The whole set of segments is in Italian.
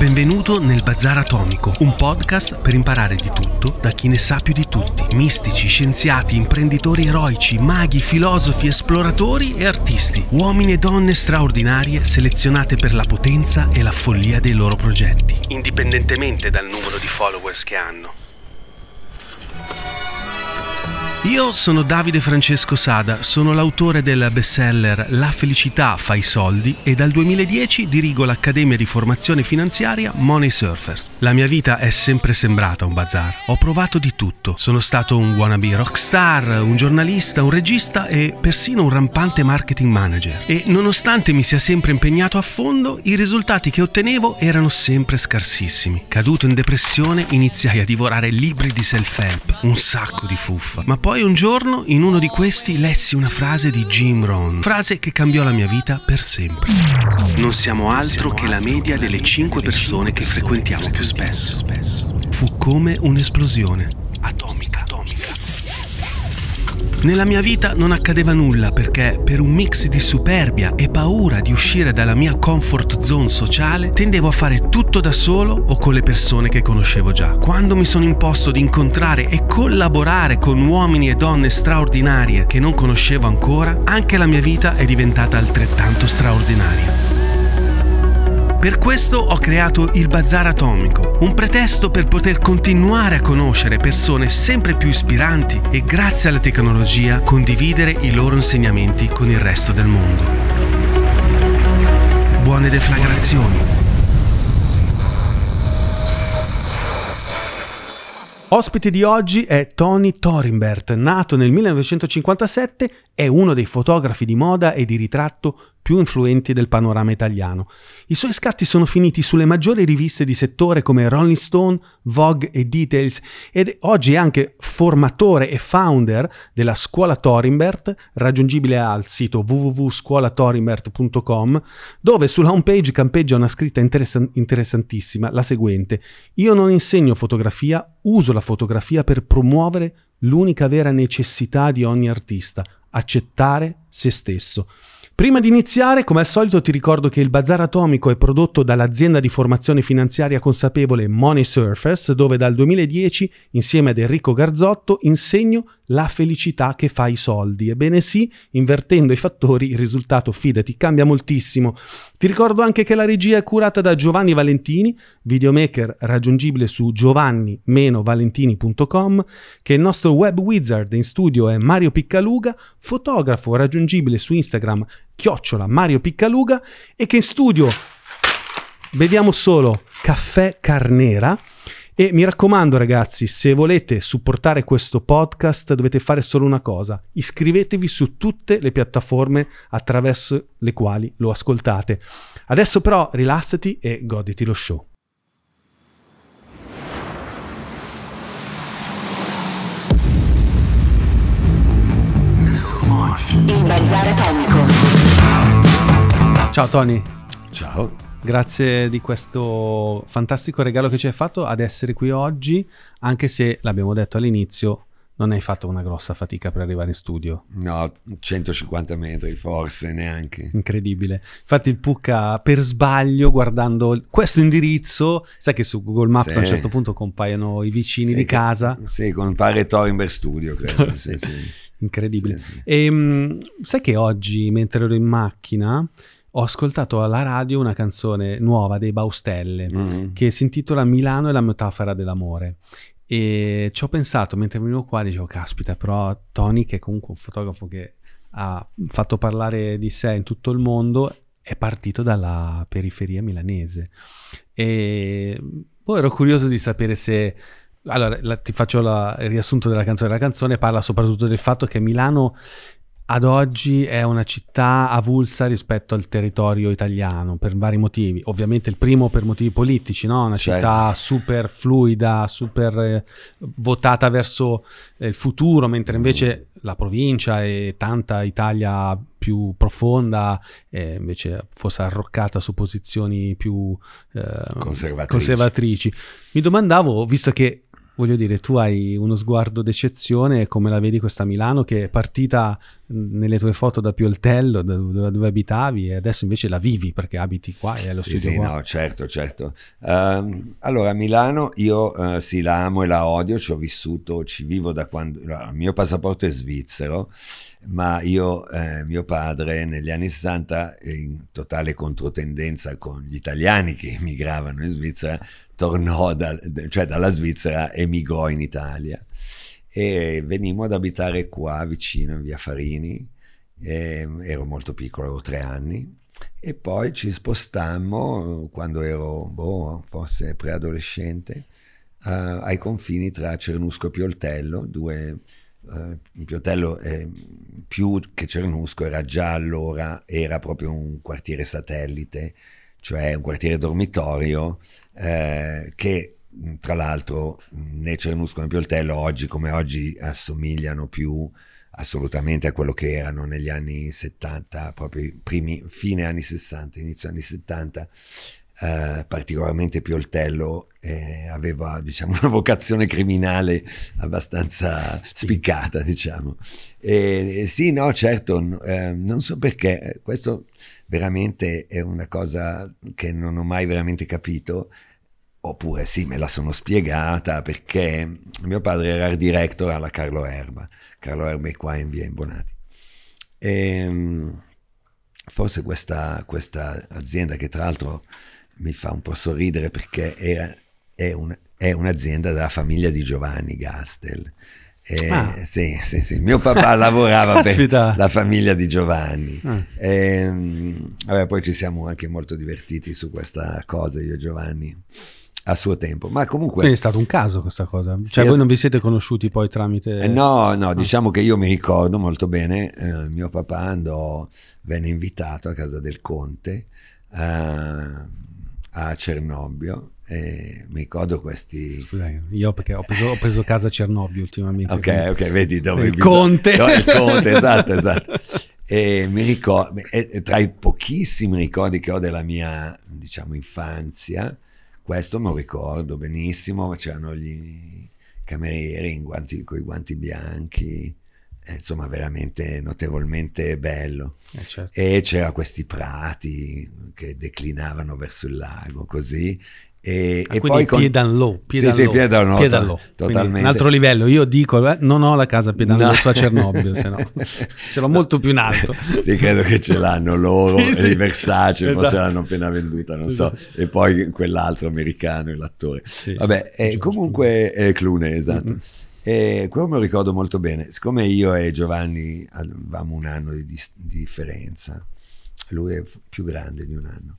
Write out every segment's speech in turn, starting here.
Benvenuto nel Bazar Atomico, un podcast per imparare di tutto da chi ne sa più di tutti. Mistici, scienziati, imprenditori eroici, maghi, filosofi, esploratori e artisti. Uomini e donne straordinarie selezionate per la potenza e la follia dei loro progetti, indipendentemente dal numero di followers che hanno. Io sono Davide Francesco Sada, sono l'autore del bestseller La felicità fa i soldi e dal 2010 dirigo l'Accademia di Formazione Finanziaria Money Surfers. La mia vita è sempre sembrata un bazar. Ho provato di tutto. Sono stato un wannabe rockstar, un giornalista, un regista e persino un rampante marketing manager. E nonostante mi sia sempre impegnato a fondo, i risultati che ottenevo erano sempre scarsissimi. Caduto in depressione, iniziai a divorare libri di self-help, un sacco di fuffa, ma poi poi un giorno in uno di questi lessi una frase di Jim Rohn, frase che cambiò la mia vita per sempre. Non siamo altro che la media delle cinque persone che frequentiamo più spesso. Fu come un'esplosione atomica. Nella mia vita non accadeva nulla perché, per un mix di superbia e paura di uscire dalla mia comfort zone sociale, tendevo a fare tutto da solo o con le persone che conoscevo già. Quando mi sono imposto di incontrare e collaborare con uomini e donne straordinarie che non conoscevo ancora, anche la mia vita è diventata altrettanto straordinaria. Per questo ho creato il Bazar Atomico, un pretesto per poter continuare a conoscere persone sempre più ispiranti e grazie alla tecnologia condividere i loro insegnamenti con il resto del mondo. Buone deflagrazioni. Ospite di oggi è Tony Thorinbert, nato nel 1957, è uno dei fotografi di moda e di ritratto più influenti del panorama italiano. I suoi scatti sono finiti sulle maggiori riviste di settore come Rolling Stone, Vogue e Details ed oggi è anche formatore e founder della Scuola Torimbert, raggiungibile al sito www.scuolatorimert.com, dove sulla homepage campeggia una scritta interessan- interessantissima, la seguente: Io non insegno fotografia, uso la fotografia per promuovere l'unica vera necessità di ogni artista, accettare se stesso. Prima di iniziare, come al solito, ti ricordo che il Bazar Atomico è prodotto dall'azienda di formazione finanziaria consapevole Money Surfers, dove dal 2010, insieme ad Enrico Garzotto, insegno la felicità che fa i soldi. Ebbene sì, invertendo i fattori il risultato, fidati, cambia moltissimo. Ti ricordo anche che la regia è curata da Giovanni Valentini, videomaker raggiungibile su giovanni-valentini.com, che il nostro web wizard in studio è Mario Piccaluga, fotografo raggiungibile su Instagram chiocciola Mario Piccaluga e che in studio vediamo solo Caffè Carnera e mi raccomando ragazzi, se volete supportare questo podcast dovete fare solo una cosa, iscrivetevi su tutte le piattaforme attraverso le quali lo ascoltate. Adesso però rilassati e goditi lo show. Il Bazar Atomico. Ciao Tony. Ciao. Grazie di questo fantastico regalo che ci hai fatto ad essere qui oggi, anche se l'abbiamo detto all'inizio, non hai fatto una grossa fatica per arrivare in studio. No, 150 metri forse neanche. Incredibile. Infatti il Pucca per sbaglio guardando questo indirizzo, sai che su Google Maps sì. a un certo punto compaiono i vicini sì, di casa. Sì, compare Torimber Studio, credo. sì, Incredibile. E, ehm, sai che oggi mentre ero in macchina ho ascoltato alla radio una canzone nuova dei Baustelle mm che si intitola Milano e la metafora dell'amore. E ci ho pensato mentre venivo qua, dicevo, caspita, però Tony, che è comunque un fotografo che ha fatto parlare di sé in tutto il mondo, è partito dalla periferia milanese. E poi boh, ero curioso di sapere se... Allora, la, ti faccio la, il riassunto della canzone. La canzone parla soprattutto del fatto che Milano ad oggi è una città avulsa rispetto al territorio italiano per vari motivi. Ovviamente il primo per motivi politici, no? una certo. città certo. super fluida, super eh, votata verso eh, il futuro, mentre invece mm. la provincia e tanta Italia più profonda eh, invece fosse arroccata su posizioni più eh, conservatrici. conservatrici. Mi domandavo, visto che voglio dire, tu hai uno sguardo d'eccezione, come la vedi questa Milano che è partita nelle tue foto da Pioltello, da dove, dove abitavi, e adesso invece la vivi perché abiti qua e allo sì, studio sì, qua. no, certo, certo. Um, allora, Milano io uh, sì, la amo e la odio, ci ho vissuto, ci vivo da quando... Il mio passaporto è svizzero ma io, eh, mio padre, negli anni 60, in totale controtendenza con gli italiani che emigravano in Svizzera, tornò da, cioè dalla Svizzera, emigrò in Italia e venimmo ad abitare qua vicino in via Farini, e, ero molto piccolo, avevo tre anni. E poi ci spostammo quando ero boh, forse preadolescente eh, ai confini tra Cernusco e Pioltello, due eh, Piotello eh, più che Cernusco era già allora era proprio un quartiere satellite, cioè un quartiere dormitorio eh, che tra l'altro né Cernusco né Pioltello oggi come oggi assomigliano più assolutamente a quello che erano negli anni 70, proprio primi, fine anni 60, inizio anni 70, eh, particolarmente Pioltello eh, aveva diciamo, una vocazione criminale abbastanza spiccata, diciamo. E, sì, no, certo, eh, non so perché, eh, questo veramente è una cosa che non ho mai veramente capito, oppure sì, me la sono spiegata perché mio padre era il director alla Carlo Erba, Carlo Erba è qua in via Imbonati. E, ehm, forse questa, questa azienda che tra l'altro mi fa un po' sorridere perché era, è, un, è un'azienda della famiglia di Giovanni Gastel. Eh, ah. sì, sì, sì, mio papà lavorava per la famiglia di Giovanni. Ah. E, ehm, vabbè, poi ci siamo anche molto divertiti su questa cosa, io e Giovanni, a suo tempo. Ma comunque... Quindi è stato un caso questa cosa? Cioè sì, voi non vi siete conosciuti poi tramite... Eh, no, no, ah. diciamo che io mi ricordo molto bene, eh, mio papà andò, venne invitato a casa del conte. Uh, a Cernobbio e mi ricordo questi... Scusa, io perché ho preso, ho preso, casa a Cernobbio ultimamente. Ok, quindi... ok, vedi dove... Il bisog... Conte! No, il Conte, esatto, esatto. E mi ricordo, tra i pochissimi ricordi che ho della mia, diciamo, infanzia, questo me lo ricordo benissimo, c'erano gli camerieri in guanti, con i guanti bianchi, eh, insomma veramente notevolmente bello eh certo. e c'era questi prati che declinavano verso il lago così e, ah, e poi con... Piedan Low, Piedan sì, Low. Sì, Piedan Low, Piedan Low. totalmente. Un altro livello, io dico, eh, non ho la casa a Piedan no. Low, sto a Cernobbio, se no ce l'ho no. molto più in alto. sì, credo che ce l'hanno loro, sì, sì. Versace, esatto. forse l'hanno appena venduta, non esatto. so, e poi quell'altro americano, l'attore. Sì. Vabbè, eh, comunque è eh, Clune, esatto. Mm-hmm. E quello me lo ricordo molto bene. Siccome io e Giovanni avevamo un anno di, dis- di differenza, lui è più grande di un anno.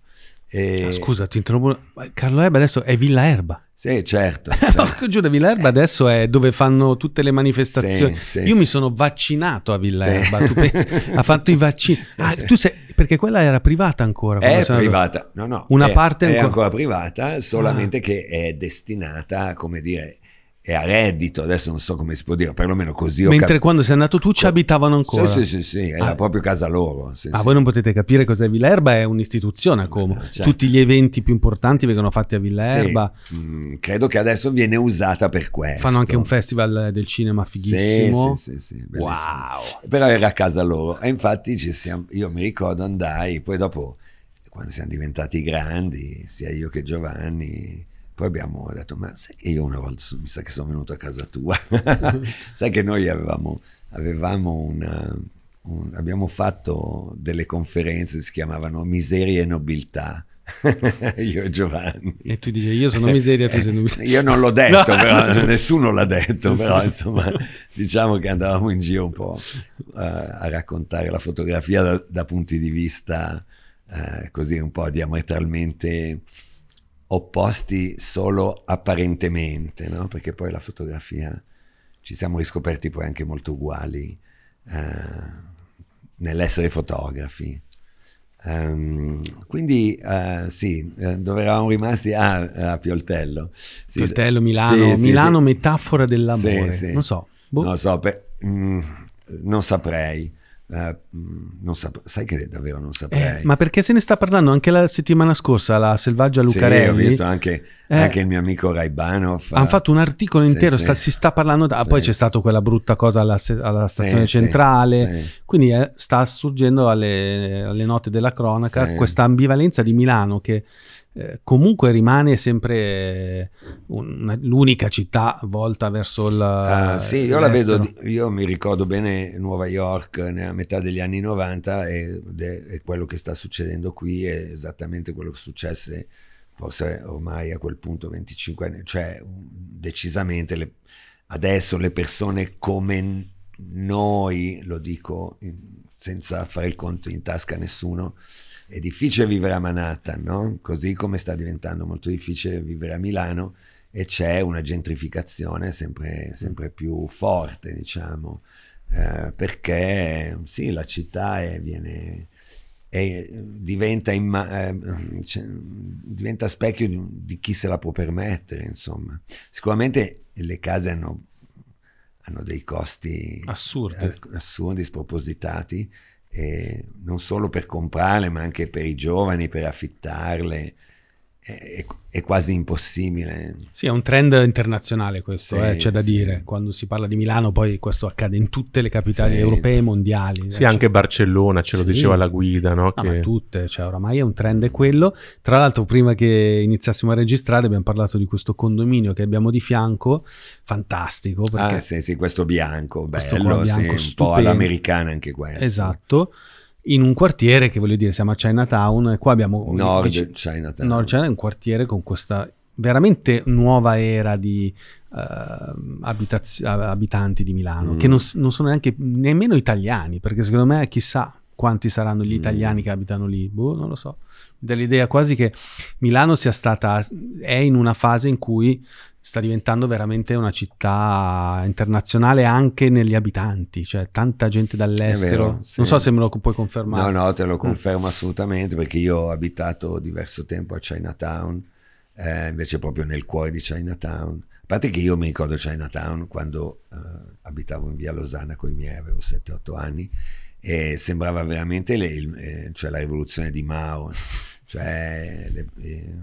E... Ah, scusa, ti interrompo. Carlo Erba adesso è Villa Erba. Sì, certo. certo. Giuro, Villa Erba eh. adesso è dove fanno tutte le manifestazioni. Sì, sì, Io sì. mi sono vaccinato a Villa Erba, tu pensi? ha fatto i vaccini. Ah, tu sei... Perché quella era privata ancora. È privata, andato... no, no. Una è, parte è ancora... ancora privata, solamente ah. che è destinata, come dire, e a reddito, adesso non so come si può dire, perlomeno così. Mentre cap- quando sei andato tu ci abitavano ancora. Sì, sì, sì, sì era ah. proprio casa loro. Sì, ah, sì. voi non potete capire cos'è Villerba, è un'istituzione a Como. Certo. Tutti gli eventi più importanti vengono fatti a Villerba. Sì. mm, credo che adesso viene usata per questo. Fanno anche un festival del cinema fighissimo. Sì, sì, sì. wow. Però era a casa loro. E infatti siamo, io mi ricordo andai, poi dopo, quando siamo diventati grandi, sia io che Giovanni poi abbiamo detto, ma sai che io una volta mi sa che sono venuto a casa tua, sai che noi avevamo, avevamo una, un, abbiamo fatto delle conferenze, si chiamavano miserie e Nobiltà, io e Giovanni. E tu dici io sono miseria, tu sei nobiltà. Io non l'ho detto, no. però nessuno l'ha detto, sì, però sì. insomma diciamo che andavamo in giro un po' uh, a raccontare la fotografia da, da punti di vista uh, così un po' diametralmente opposti solo apparentemente, no? perché poi la fotografia ci siamo riscoperti poi anche molto uguali eh, nell'essere fotografi. Um, quindi uh, sì, eh, dove eravamo rimasti ah, a Pioltello. Sì, Pioltello, Milano, sì, Milano sì, metafora dell'amore. Non so. Boh. Non so, per, mm, non saprei. Uh, non sap- sai che davvero non eh, saprei. Eh, ma perché se ne sta parlando anche la settimana scorsa la Selvaggia Lucarelli? Sì, ho visto anche, eh, anche il mio amico Raibanov. Hanno fatto un articolo intero, sì, sta, sì. si sta parlando, da, sì. poi c'è stata quella brutta cosa alla, alla stazione centrale, quindi eh, sta assurgendo alle, alle, note della cronaca questa ambivalenza di Milano che eh, comunque rimane sempre una, l'unica città volta verso il ah, sì, io la vedo, io mi ricordo bene Nuova York nella metà degli anni 90 e, de, e quello che sta succedendo qui è esattamente quello che successe forse ormai a quel punto 25 anni, cioè decisamente le, adesso le persone come noi, lo dico senza fare il conto in tasca a nessuno, è difficile vivere a Manhattan, no? così come sta diventando molto difficile vivere a Milano e c'è una gentrificazione sempre, sempre più forte, diciamo, eh, perché sì, la città è, viene, è, diventa, imma, eh, cioè, diventa, specchio di, di, chi se la può permettere, insomma. Sicuramente le case hanno, hanno dei costi assurdi, assurdi spropositati eh, non solo per comprarle ma anche per i giovani, per affittarle è, è, quasi impossibile. Sì, è un trend internazionale questo, eh, sì, eh, c'è da sì. dire. Quando si parla di Milano poi questo accade in tutte le capitali sì. europee e mondiali. Sì, anche Barcellona ce lo diceva la guida, no? no ah, che... tutte, cioè oramai è un trend è quello. Tra l'altro prima che iniziassimo a registrare abbiamo parlato di questo condominio che abbiamo di fianco, fantastico. Perché... Ah sì, sì, questo bianco, bello, questo bianco, un po' all'americana anche questo. Esatto in un quartiere che voglio dire, siamo a Chinatown, e qua abbiamo... Nord dic- Chinatown. Nord China è un quartiere con questa veramente nuova era di uh, ehm, abitaz- abitanti di Milano, mm. che non, non sono neanche nemmeno italiani, perché secondo me chissà quanti saranno gli mm. italiani mm. che abitano lì, boh, non lo so. Dall'idea quasi che Milano sia stata, è in una fase in cui sta diventando veramente una città internazionale anche negli abitanti, cioè tanta gente dall'estero. Vero, sì. Non so se me lo puoi confermare. No, no, te lo mm. confermo mm. assolutamente perché io ho abitato diverso tempo a Chinatown, eh, invece proprio nel cuore di Chinatown. A parte che io mi ricordo Chinatown quando eh, abitavo in via Losana con i miei, avevo 7-8 anni e sembrava veramente le, il, eh, cioè la rivoluzione di Mao, cioè le, eh,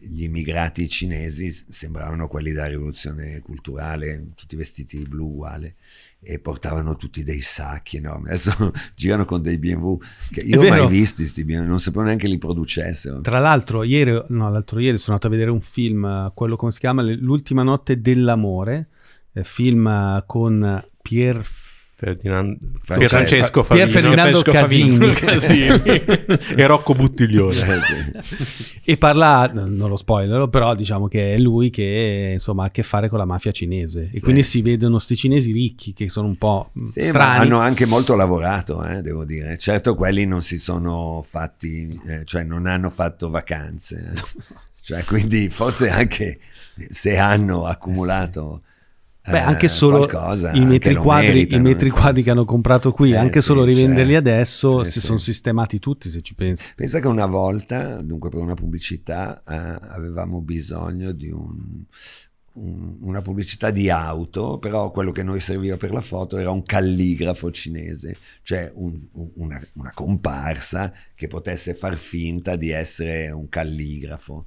gli immigrati cinesi sembravano quelli della rivoluzione culturale, tutti vestiti di blu uguale e portavano tutti dei sacchi enormi. Adesso girano con dei BMW che io ho mai visti, questi BMW, non sapevo neanche li producessero. Tra l'altro ieri, no, l'altro ieri sono andato a vedere un film, quello come si chiama L'ultima notte dell'amore, eh, film con Pierre Ferdinand... Pier Francesco Favino, Pier Ferdinando Casini, Casini. e Rocco Buttiglione e parla, non lo spoilerò però diciamo che è lui che insomma ha a che fare con la mafia cinese e sì. quindi si vedono questi cinesi ricchi che sono un po' sì, strani hanno anche molto lavorato eh, devo dire certo quelli non si sono fatti eh, cioè non hanno fatto vacanze eh. cioè, quindi forse anche se hanno accumulato sì Beh, anche eh, solo qualcosa, i metri, quadri, meritano, i metri quadri, che hanno comprato qui, eh, anche sì, solo rivenderli certo. adesso, sì, si sì. sono sistemati tutti, se ci pensi. Pensa che una volta, dunque per una pubblicità, eh, avevamo bisogno di un, un, una pubblicità di auto, però quello che noi serviva per la foto era un calligrafo cinese, cioè un, una, una comparsa che potesse far finta di essere un calligrafo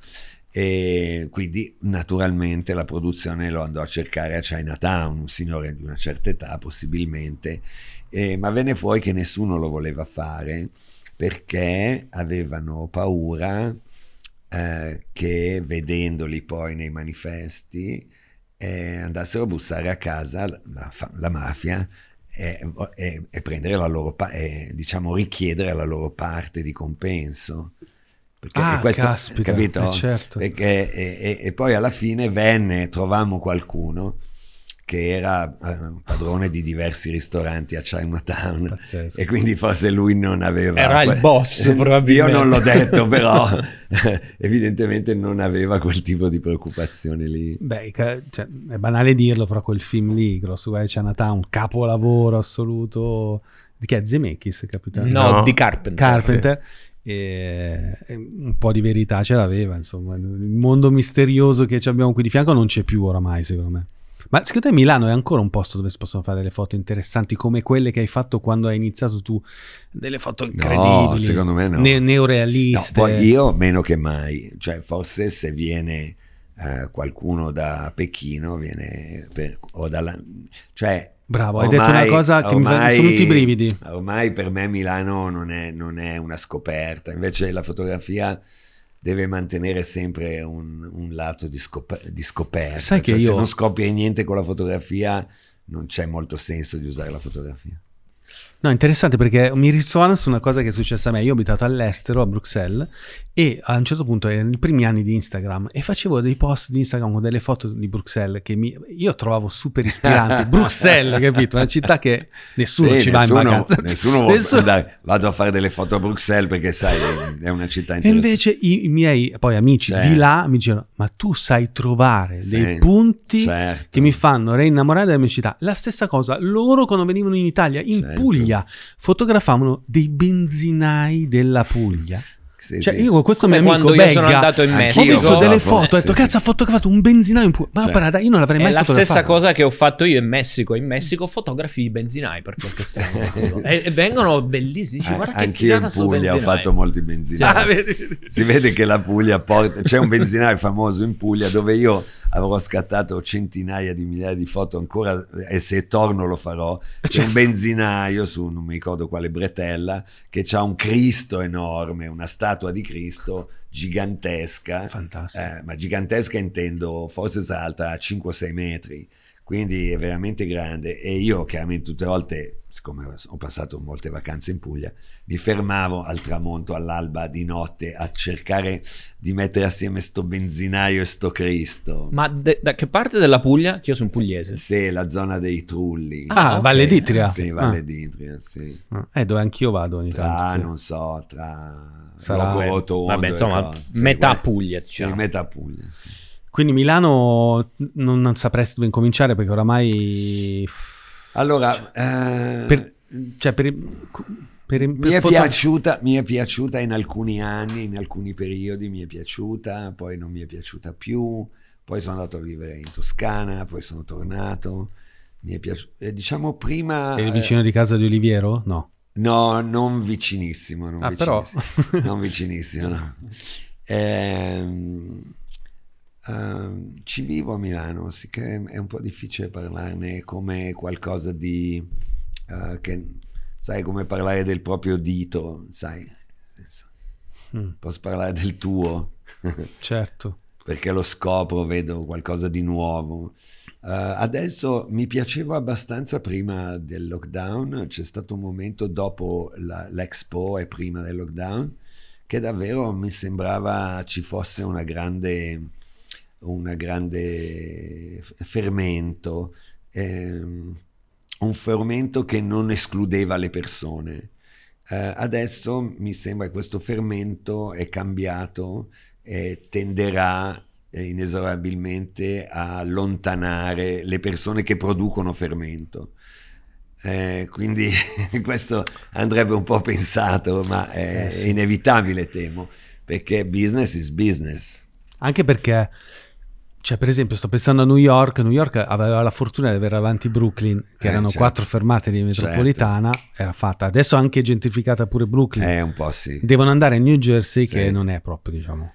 e quindi naturalmente la produzione lo andò a cercare a Chinatown, un signore di una certa età possibilmente, eh, ma venne fuori che nessuno lo voleva fare perché avevano paura eh, che vedendoli poi nei manifesti eh, andassero a bussare a casa la, la mafia e, e, e, prendere la loro parte, diciamo richiedere la loro parte di compenso. Perché ah, questo, caspita, capito? Eh certo. Perché, e, e, poi alla fine venne, trovammo qualcuno che era eh, padrone di diversi ristoranti a Chinatown Pazzesco. e quindi forse lui non aveva... Era quel... il boss probabilmente. Io non l'ho detto però evidentemente non aveva quel tipo di preoccupazione lì. Beh, cioè, è banale dirlo però quel film lì, Grosso Guai eh, Chinatown, capolavoro assoluto di chi è Zemeckis, capitano? No, no, di Carpenter. Carpenter. Sì e, un po' di verità ce l'aveva, insomma, il mondo misterioso che abbiamo qui di fianco non c'è più oramai, secondo me. Ma secondo te Milano è ancora un posto dove si possono fare delle foto interessanti come quelle che hai fatto quando hai iniziato tu? Delle foto incredibili. No, secondo me no. Ne- neorealiste. No, poi io meno che mai, cioè forse se viene eh, qualcuno da Pechino viene per, o dalla... cioè Bravo, ormai, hai detto una cosa che ormai, mi fa tutti i brividi. Ormai per me Milano non è, non è, una scoperta, invece la fotografia deve mantenere sempre un, un lato di, scop- di, scoperta. Sai cioè, che io... Se non scopri niente con la fotografia non c'è molto senso di usare la fotografia. No, interessante perché mi risuona su una cosa che è successa a me. Io ho abitato all'estero, a Bruxelles, e a un certo punto erano i primi anni di Instagram e facevo dei post di Instagram con delle foto di Bruxelles che mi, io trovavo super ispiranti. Bruxelles, capito? Una città che nessuno sì, ci nessuno, va in vacanza. Nessuno, nessuno... andare. vado a fare delle foto a Bruxelles perché sai, è una città interessante. E invece i, i miei poi amici certo. di là mi dicevano, ma tu sai trovare sì, dei punti certo. che mi fanno reinnamorare della mia città. La stessa cosa, loro quando venivano in Italia, in certo. Puglia, Puglia. Fotografavano dei benzinai della Puglia. Sì, cioè, sì. io questo Come mio amico Begga, sono andato in Messico. Ho visto delle foto, ho detto cazzo, ha fotografato un benzinaio in Puglia. Ma cioè, parata, io non l'avrei mai fatto. È la stessa cosa che ho fatto io in Messico. In Messico fotografi i benzinai per qualche strano e, e, vengono bellissimi. Dici, eh, guarda anche io in Puglia ho fatto molti benzinai. Sì. Ah, si vede che la Puglia porta. C'è un benzinaio famoso in Puglia dove io avrò scattato centinaia di migliaia di foto ancora e se torno lo farò. Eh, C'è un certo. benzinaio su non mi ricordo quale bretella che ha un Cristo enorme, una statua di Cristo gigantesca. Eh, ma gigantesca intendo forse sarà alta 5-6 metri quindi è veramente grande e io chiaramente tutte le volte, siccome ho passato molte vacanze in Puglia, mi fermavo al tramonto, all'alba di notte a cercare di mettere assieme sto benzinaio e sto Cristo. Ma de- da che parte della Puglia? Che io sono pugliese. Sì, la zona dei Trulli. Ah, okay. Ah. Valle d'Itria. Sì, Valle ah. d'Itria, sì. Ah. Eh, dove anch'io vado ogni tra, tanto. Ah, sì. non so, tra... Sarà... Rotondo, Vabbè, insomma, metà Puglia, diciamo. sì, metà Puglia, metà Puglia, quindi Milano non, non sapresti dove incominciare perché oramai... Allora... Cioè, eh, per, cioè per, per, per mi, è foto... piaciuta, mi è piaciuta in alcuni anni, in alcuni periodi mi è piaciuta, poi non mi è piaciuta più, poi sono andato a vivere in Toscana, poi sono tornato. Mi è piaciuto. Eh, diciamo prima... Eri eh, vicino eh, di casa di Oliviero? No. No, non vicinissimo. Non ah, vicinissimo, però... non vicinissimo, no. Ehm Ehm, ci vivo a Milano, sicché è un po' difficile parlarne come qualcosa di... Uh, che, sai, come parlare del proprio dito, sai? Mm. Posso parlare del tuo? certo. Perché lo scopro, vedo qualcosa di nuovo. Uh, adesso mi piaceva abbastanza prima del lockdown, c'è stato un momento dopo la, l'Expo e prima del lockdown che davvero mi sembrava ci fosse una grande un grande fermento, ehm, un fermento che non escludeva le persone. Eh, adesso mi sembra che questo fermento è cambiato e tenderà eh, inesorabilmente a allontanare le persone che producono fermento. Eh, quindi questo andrebbe un po' pensato, ma è eh sì. inevitabile, temo, perché business is business. Anche perché cioè, per esempio, sto pensando a New York. New York aveva la fortuna di avere avanti Brooklyn, che eh, erano certo. quattro fermate di certo. metropolitana, certo. era fatta. Adesso anche gentrificata pure Brooklyn. Eh, un po' sì. Devono andare a New Jersey, sì. che non è proprio, diciamo...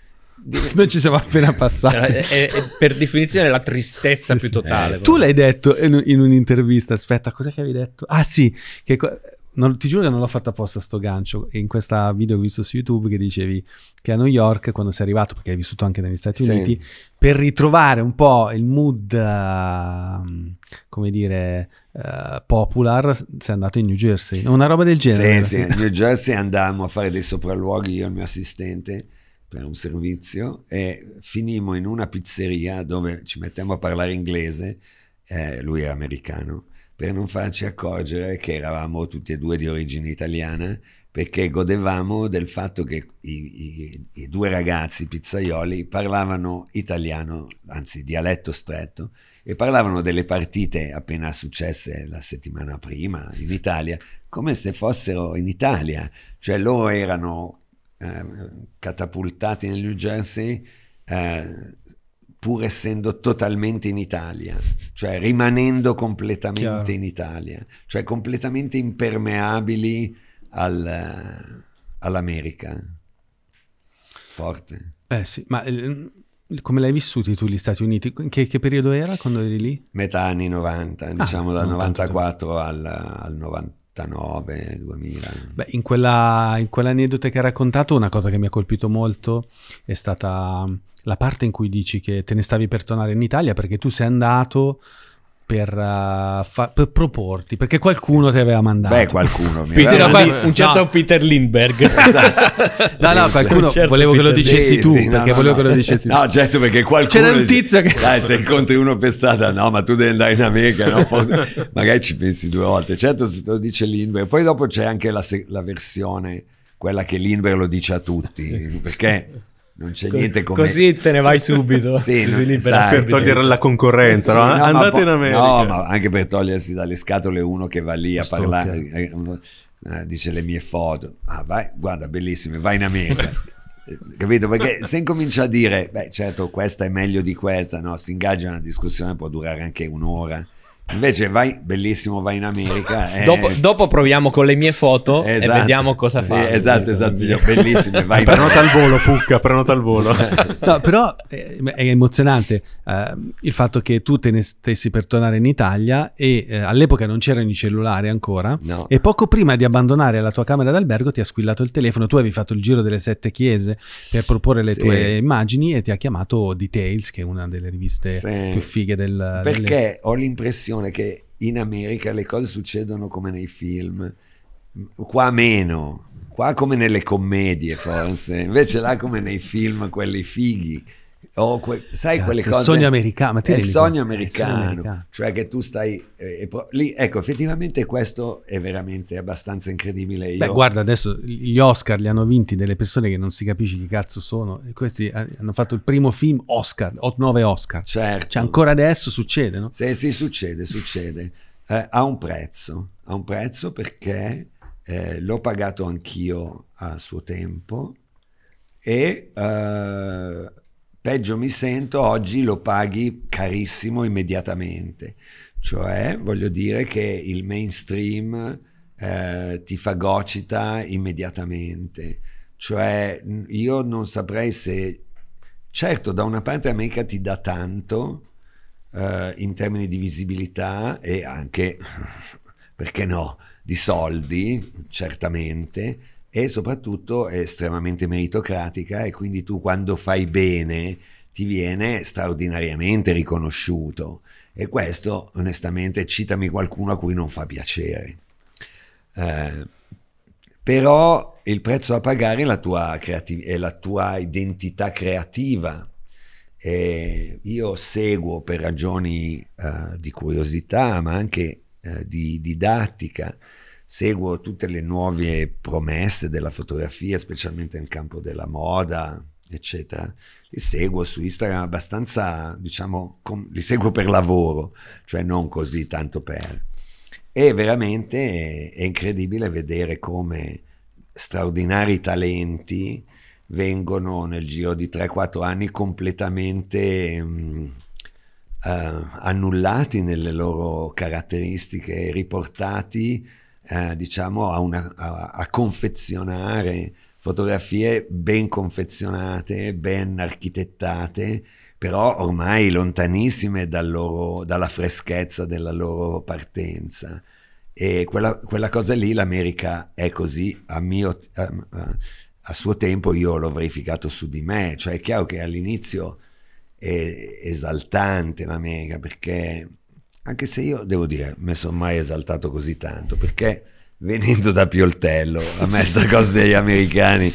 Noi ci siamo appena passati. Cioè, è, è, per definizione la tristezza sì, più totale. Sì. Eh, tu l'hai detto in, in, un'intervista, aspetta, cos'è che avevi detto? Ah sì, che... Co- non, ti giuro che non l'ho fatto apposta sto gancio in questa video che ho visto su YouTube che dicevi che a New York quando sei arrivato perché hai vissuto anche negli Stati sì. Uniti per ritrovare un po' il mood uh, come dire uh, popular sei andato in New Jersey una roba del genere sì sì in New Jersey andammo a fare dei sopralluoghi io e il mio assistente per un servizio e finimmo in una pizzeria dove ci mettiamo a parlare inglese eh, lui è americano per non farci accorgere che eravamo tutti e due di origine italiana perché godevamo del fatto che i, i, i due ragazzi pizzaioli parlavano italiano, anzi dialetto stretto, e parlavano delle partite appena successe la settimana prima in Italia, come se fossero in Italia, cioè loro erano eh, catapultati nel New Jersey eh, pur essendo totalmente in Italia, cioè rimanendo completamente Chiaro. in Italia, cioè completamente impermeabili al, all'America. Forte. Eh sì, ma eh, come l'hai vissuto tu gli Stati Uniti? Che, che periodo era quando eri lì? Metà anni 90, ah, diciamo ah, dal 94 al, al 90. 99, 2000. Beh, in, quella, in quell'aneddoto che hai raccontato, una cosa che mi ha colpito molto è stata la parte in cui dici che te ne stavi per tornare in Italia perché tu sei andato per, uh, fa- per, proporti perché qualcuno ti aveva mandato beh qualcuno mi aveva mandato. un certo no. Peter Lindbergh esatto. no no qualcuno certo volevo Peter... che lo dicessi sì, tu sì, perché no, volevo no. che lo dicessi no tu. certo perché qualcuno c'era un tizio che dai se incontri uno per strada no ma tu devi andare in America no? Forse... magari ci pensi due volte certo se te lo dice Lindbergh poi dopo c'è anche la, se- la versione quella che Lindbergh lo dice a tutti perché non c'è niente come... Così te ne vai subito, sì, non, si libera sai, per togliere la concorrenza, sì, no? No, andate in America. No, ma anche per togliersi dalle scatole uno che va lì a parlare, eh, eh, dice le mie foto, ah vai, guarda, bellissime, vai in America. Capito? Perché se incomincia a dire, beh certo questa è meglio di questa, no? si ingaggia una discussione, può durare anche un'ora Invece vai, bellissimo, vai in America. Eh. Dopo, dopo, proviamo con le mie foto esatto, e vediamo cosa sì, fa. Esatto, esatto, bellissime. Vai prenota al volo, Pucca, prenota al volo. no, però è, eh, è emozionante eh, il fatto che tu te ne stessi per tornare in Italia e eh, all'epoca non c'erano i cellulari ancora no. e poco prima di abbandonare la tua camera d'albergo ti ha squillato il telefono, tu avevi fatto il giro delle sette chiese per proporre le sì. tue immagini e ti ha chiamato Details, che è una delle riviste sì. più fighe del... Perché delle... ho l'impressione l'impressione che in America le cose succedono come nei film, qua meno, qua come nelle commedie forse, invece là come nei film quelli fighi Oh, que- sai Cazzo, quelle cose? Il sogno americano. È il sogno americano, cioè che tu stai eh, pro- lì. Ecco, effettivamente questo è veramente abbastanza incredibile. Io... Beh, guarda, adesso gli Oscar li hanno vinti delle persone che non si capisce chi cazzo sono. E questi eh, hanno fatto il primo film Oscar, 9 Oscar. Certo. Cioè, ancora adesso succede, no? Sì, sì, succede, succede. Eh, un prezzo, ha un prezzo perché eh, l'ho pagato anch'io a suo tempo e... Eh, peggio mi sento, oggi lo paghi carissimo immediatamente. Cioè, voglio dire che il mainstream eh, ti fagocita immediatamente. Cioè, io non saprei se... Certo, da una parte America ti dà tanto eh, in termini di visibilità e anche, perché no, di soldi, certamente, e soprattutto è estremamente meritocratica e quindi tu quando fai bene ti viene straordinariamente riconosciuto e questo onestamente citami qualcuno a cui non fa piacere. Eh, però il prezzo da pagare è la tua, creativ- è la tua identità creativa. E io seguo per ragioni eh, di curiosità, ma anche eh, di didattica, seguo tutte le nuove promesse della fotografia, specialmente nel campo della moda, eccetera. Li seguo su Instagram abbastanza, diciamo, com- li seguo per lavoro, cioè non così tanto per. E veramente è, incredibile vedere come straordinari talenti vengono nel giro di 3-4 anni completamente mh, mm, eh, uh, annullati nelle loro caratteristiche, riportati eh, diciamo, a, una, a, a, confezionare fotografie ben confezionate, ben architettate, però ormai lontanissime dal loro, dalla freschezza della loro partenza. E quella, quella cosa lì, l'America è così, a, mio, a suo tempo io l'ho verificato su di me, cioè è chiaro che all'inizio è esaltante l'America perché anche se io devo dire, mi sono mai esaltato così tanto, perché venendo da Pioltello, a me sta cosa degli americani,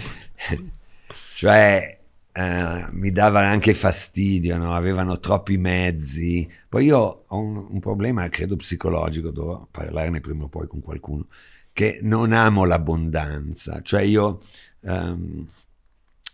cioè eh, mi dava anche fastidio, no? avevano troppi mezzi. Poi io ho un, un problema, credo psicologico, dovrò parlarne prima o poi con qualcuno, che non amo l'abbondanza, cioè io... Um,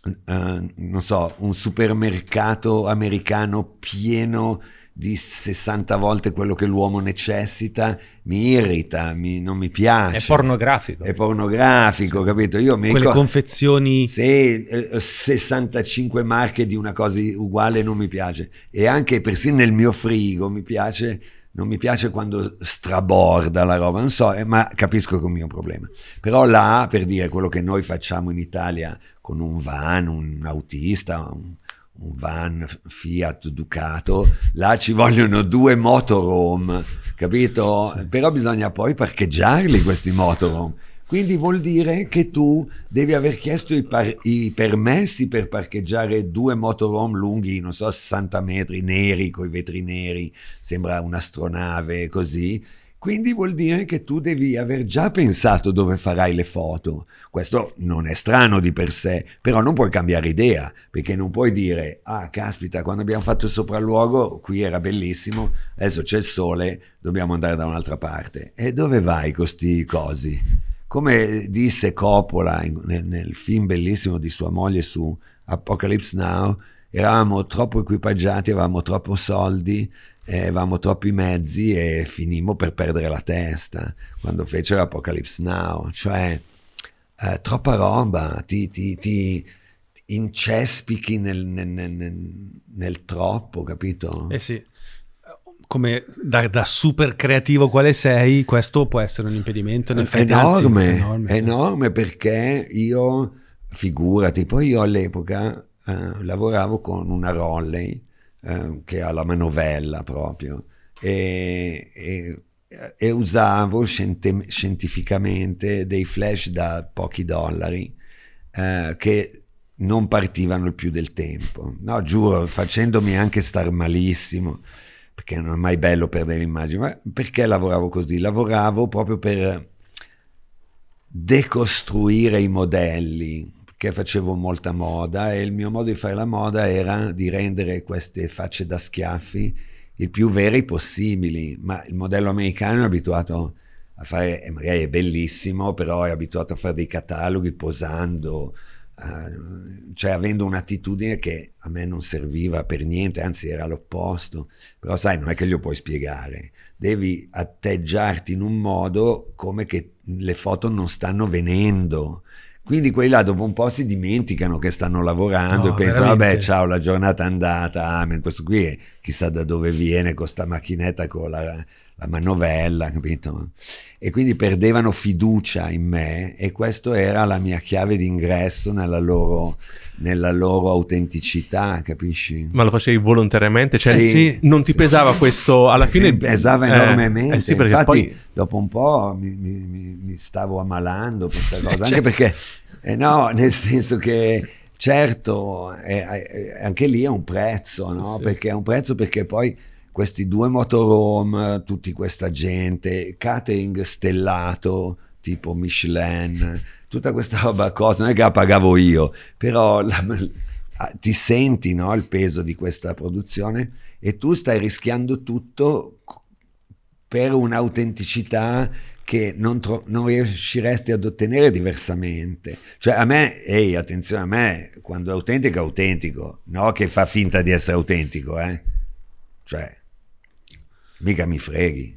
uh, non so, un supermercato americano pieno di di 60 volte quello che l'uomo necessita mi irrita, mi, non mi piace. È pornografico. È pornografico, capito? Io mi Quelle ricordo, confezioni... Sì, 65 eh, marche di una cosa uguale non mi piace. E anche persino nel mio frigo mi piace, non mi piace quando straborda la roba, non so, eh, ma capisco che è un mio problema. Però là, per dire quello che noi facciamo in Italia con un van, un autista, un un van Fiat Ducato, là ci vogliono due motorhome, capito? Sì. Però bisogna poi parcheggiarli questi motorhome. Quindi vuol dire che tu devi aver chiesto i, par- i permessi per parcheggiare due motorhome lunghi, non so, 60 metri, neri, coi vetri neri, sembra un'astronave così, quindi vuol dire che tu devi aver già pensato dove farai le foto. Questo non è strano di per sé, però non puoi cambiare idea, perché non puoi dire, ah caspita, quando abbiamo fatto il sopralluogo qui era bellissimo, adesso c'è il sole, dobbiamo andare da un'altra parte. E dove vai con questi cosi? Come disse Coppola nel, nel film bellissimo di sua moglie su Apocalypse Now, eravamo troppo equipaggiati, avevamo troppo soldi eh, avevamo troppi mezzi e finimmo per perdere la testa quando fece l'Apocalypse Now, cioè eh, troppa roba, ti, ti, ti incespichi nel, nel, nel, nel, troppo, capito? Eh sì. Come da, da, super creativo quale sei, questo può essere un impedimento nel enorme, enorme, enorme perché io, figurati, poi io all'epoca eh, lavoravo con una Rolley eh, che ha la manovella proprio, e, e, e usavo scientificamente dei flash da pochi dollari eh, che non partivano più del tempo. No, giuro, facendomi anche star malissimo, perché non è mai bello perdere l'immagine ma perché lavoravo così? Lavoravo proprio per decostruire i modelli che facevo molta moda e il mio modo di fare la moda era di rendere queste facce da schiaffi il più veri possibili, ma il modello americano è abituato a fare, e magari è bellissimo, però è abituato a fare dei cataloghi posando, Uh, cioè avendo un'attitudine che a me non serviva per niente, anzi era l'opposto, però sai non è che glielo puoi spiegare, devi atteggiarti in un modo come che le foto non stanno venendo, quindi quelli là dopo un po' si dimenticano che stanno lavorando no, e pensano, veramente. vabbè, ciao, la giornata è andata, amen, questo qui è, chissà da dove viene con questa macchinetta con la, la manovella, capito? E quindi perdevano fiducia in me e questa era la mia chiave d'ingresso nella loro, nella loro autenticità, capisci? Ma lo facevi volontariamente? Cioè, sì, sì non ti sì. pesava questo alla fine? Mi pesava eh, enormemente. Eh, sì, Infatti, poi... dopo un po' mi, mi, mi stavo ammalando questa cosa, cioè... anche perché, eh, no, nel senso che. Certo, è, eh, è, eh, anche lì è un prezzo, no? Perché è un prezzo perché poi questi due motorhome, tutta questa gente, catering stellato, tipo Michelin, tutta questa roba cosa, non è che la pagavo io, però la, ti senti no, il peso di questa produzione e tu stai rischiando tutto per un'autenticità che non, tro- non, riusciresti ad ottenere diversamente. Cioè a me, ehi, attenzione, a me quando è autentico è autentico, no che fa finta di essere autentico, eh? Cioè, mica mi freghi.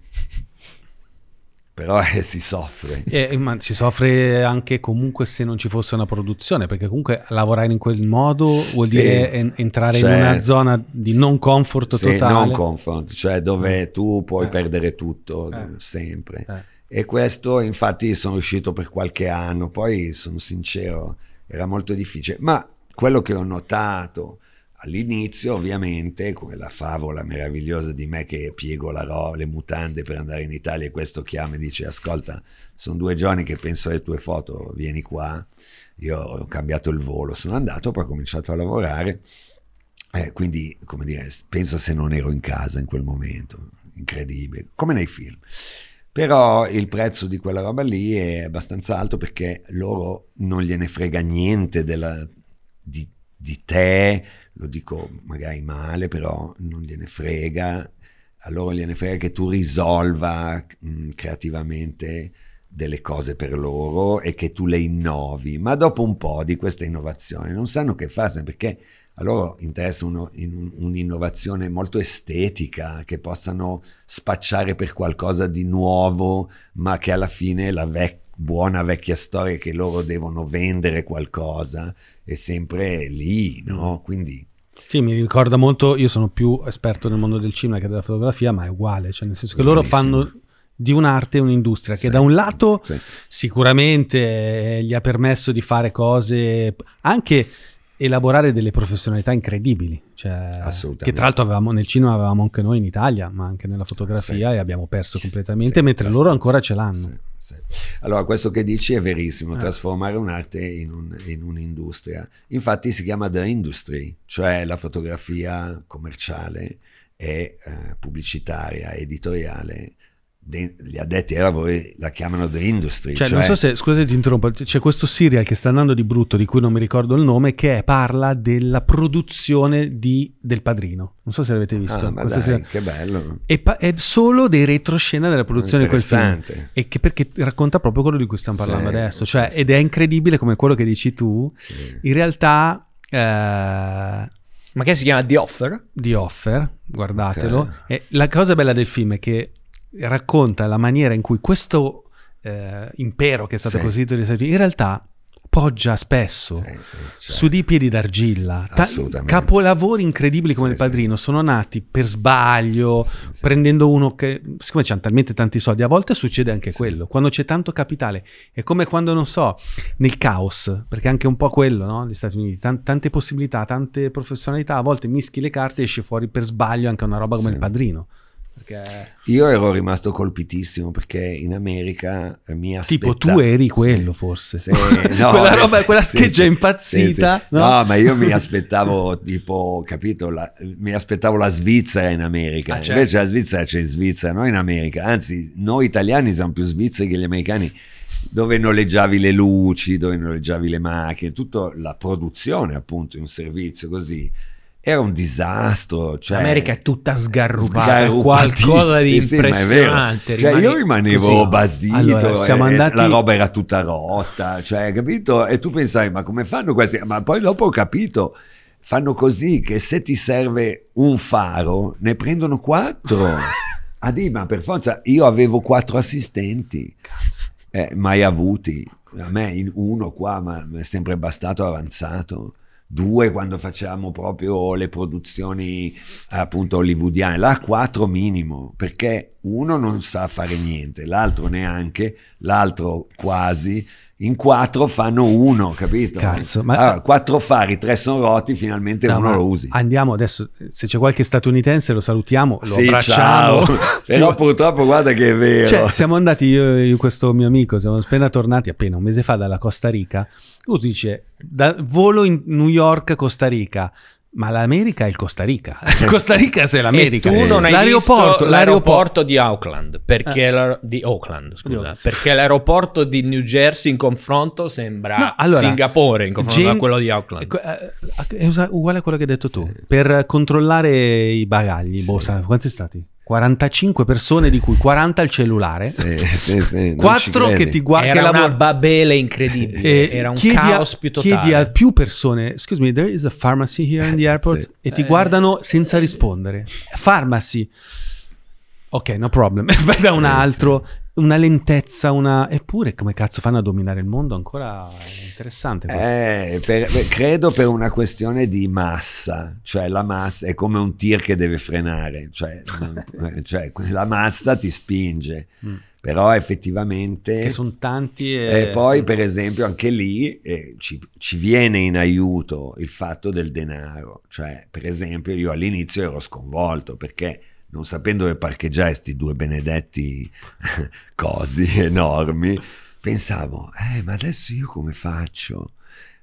Però eh, si soffre. Eh, eh, ma si soffre anche comunque se non ci fosse una produzione, perché comunque lavorare in quel modo vuol sì, dire en- entrare cioè, in una certo. zona di non comfort sì, totale. non comfort, cioè dove eh. tu puoi eh. perdere tutto, eh. sempre. E questo infatti sono riuscito per qualche anno, poi sono sincero, era molto difficile. Ma quello che ho notato All'inizio, ovviamente, quella favola meravigliosa di me che piego ro- le mutande per andare in Italia e questo chiama e dice: Ascolta, sono due giorni che penso alle tue foto, vieni qua. Io ho cambiato il volo, sono andato, poi ho cominciato a lavorare. Eh, quindi, come dire, penso se non ero in casa in quel momento, incredibile, come nei film. Però il prezzo di quella roba lì è abbastanza alto perché loro non gliene frega niente della, di, di te, lo dico magari male, però non gliene frega, a loro gliene frega che tu risolva mh, mm, creativamente delle cose per loro e che tu le innovi, ma dopo un po' di questa innovazione non sanno che farsene perché a loro interessa uno, in, un'innovazione molto estetica che possano spacciare per qualcosa di nuovo, ma che alla fine la vecchia buona vecchia storia che loro devono vendere qualcosa è sempre lì, no? Mm. Quindi... Sì, mi ricorda molto, io sono più esperto nel mondo del cinema che della fotografia, ma è uguale, cioè nel senso che loro fanno di un'arte un'industria che sì, da un lato sì. sicuramente gli ha permesso di fare cose anche elaborare delle professionalità incredibili. Cioè, che tra l'altro avevamo, nel cinema avevamo anche noi in Italia, ma anche nella fotografia sì. e abbiamo perso completamente, sì, mentre loro ancora ce l'hanno. Sì, allora, questo che dici è verissimo, eh. trasformare un'arte in, un, in, un'industria. Infatti si chiama The Industry, cioè la fotografia commerciale e eh, pubblicitaria, editoriale gli addetti ai lavori la chiamano The Industry. Cioè, cioè... non so se, scusate ti interrompo, c'è questo serial che sta andando di brutto, di cui non mi ricordo il nome, che parla della produzione di, del padrino. Non so se l'avete ah, visto. Ah, ma dai, serial. che bello. È, pa- è, solo dei retroscena della produzione di quel film. E che perché racconta proprio quello di cui stiamo parlando sì, adesso. Cioè, sì, ed è incredibile come quello che dici tu, sì. in realtà... Eh, ma che si chiama The Offer? The Offer, guardatelo. Okay. la cosa bella del film è che racconta la maniera in cui questo eh, impero che è stato sì. costituito dagli Stati Uniti, in realtà poggia spesso sì, sì, cioè, su dei piedi d'argilla. Ta- capolavori incredibili come sì, Il Padrino sono nati per sbaglio, prendendo uno che, siccome c'hanno talmente tanti soldi, a volte succede anche quello, quando c'è tanto capitale, è come quando, non so, nel caos, perché anche un po' quello, no? Negli Stati Uniti, Tan- tante possibilità, tante professionalità, a volte mischi le carte e esce fuori per sbaglio anche una roba come Il Padrino. Perché... Io ero rimasto colpitissimo perché in America mi aspettavo... Tipo tu eri quello sì. forse. Sì, no, quella, eh, roba, sì, quella scheggia impazzita. No? no? ma io mi aspettavo tipo, capito, la, mi aspettavo la Svizzera in America. Ah, certo. Invece la Svizzera c'è in Svizzera, non in America. Anzi, noi italiani siamo più svizzeri che gli americani dove noleggiavi le luci, dove noleggiavi le macchine, tutta la produzione appunto di un servizio così era un disastro. Cioè, L'America è tutta sgarrubata, qualcosa di sì, impressionante. Sì, cioè, io rimanevo così. basito, allora, siamo eh, andati... la roba era tutta rotta, cioè, capito? E tu pensavi, ma come fanno questi? Ma poi dopo ho capito, fanno così che se ti serve un faro, ne prendono quattro. ah, dì, ma per forza, io avevo quattro assistenti. Eh, mai avuti. A me uno qua, mi è sempre bastato avanzato due quando facciamo proprio le produzioni appunto hollywoodiane, la 4 minimo, perché uno non sa fare niente, l'altro neanche, l'altro quasi, in quattro fanno uno, capito? Cazzo, ma... allora, ah, quattro fari, tre sono rotti, finalmente no, uno lo usi. Andiamo adesso, se c'è qualche statunitense lo salutiamo, lo sì, abbracciamo. Però purtroppo guarda che è vero. Cioè, siamo andati io e questo mio amico, siamo appena tornati, appena un mese fa dalla Costa Rica, lui dice, da, volo in New York, Costa Rica, ma l'America è il Costa Rica. Il Costa Rica è l'America. E tu non hai l'aeroporto, l'aeroporto, l'aeroporto di Auckland, perché ah. la, di Auckland, scusa, perché l'aeroporto di New Jersey in confronto sembra no, allora, Singapore in confronto Gen- a quello di Auckland. Eh, eh, è uguale a quello che hai detto tu. Per controllare i bagagli, sì. boh, quanti stati? 45 persone, sì. di cui 40 al cellulare, sì, sì, sì, 4 che ti guardano. Era una babele incredibile, eh, era un caos a, più totale. Chiedi a più persone, excuse me, there is a pharmacy here in the eh, airport? E ti eh, guardano senza rispondere. Pharmacy. Ok, no problem. Vai da un eh, altro una lentezza, una... eppure come cazzo fanno a dominare il mondo ancora è interessante. Eh, per, per, credo per una questione di massa, cioè la massa è come un tir che deve frenare, cioè, eh, cioè la massa ti spinge. Mm. Però effettivamente... Che sono tanti e... e... poi per esempio anche lì eh, ci, ci viene in aiuto il fatto del denaro. Cioè per esempio io all'inizio ero sconvolto perché non sapendo dove parcheggiare questi due benedetti cosi enormi, pensavo, eh, ma adesso io come faccio?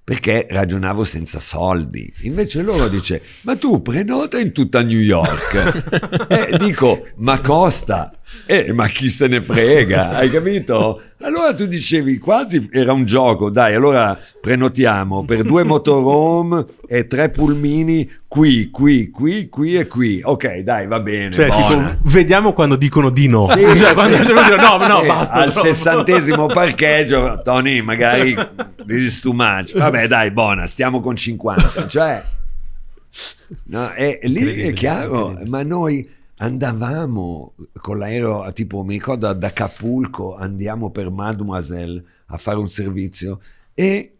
perché ragionavo senza soldi. Invece loro dice, ma tu prenota in tutta New York. e eh, dico, ma costa? E, eh, ma chi se ne frega, hai capito? Allora tu dicevi, quasi era un gioco, dai, allora prenotiamo per due motorhome e tre pulmini qui, qui, qui, qui e qui. Ok, dai, va bene. Cioè, tipo, vediamo quando dicono di no. Sì, cioè, quando dicono no, no, eh, basta. Al no. sessantesimo parcheggio, Tony, magari This is too much. Vabbè, dai, buona, stiamo con 50. Cioè, no, e, lì è chiaro, ma noi andavamo con l'aereo, tipo mi ricordo ad Acapulco, andiamo per Mademoiselle a fare un servizio e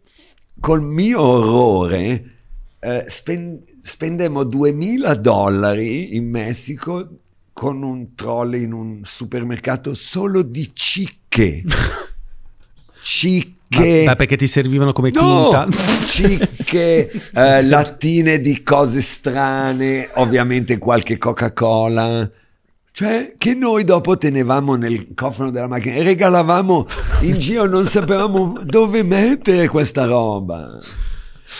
col mio orrore eh, spend- spendemmo 2000 dollari in Messico con un troll in un supermercato solo di cicche. cicche che... Ma, ma, perché ti servivano come no! Cicche, eh, lattine di cose strane, ovviamente qualche Coca-Cola. Cioè, che noi dopo tenevamo nel cofano della macchina e regalavamo in giro, non sapevamo dove mettere questa roba.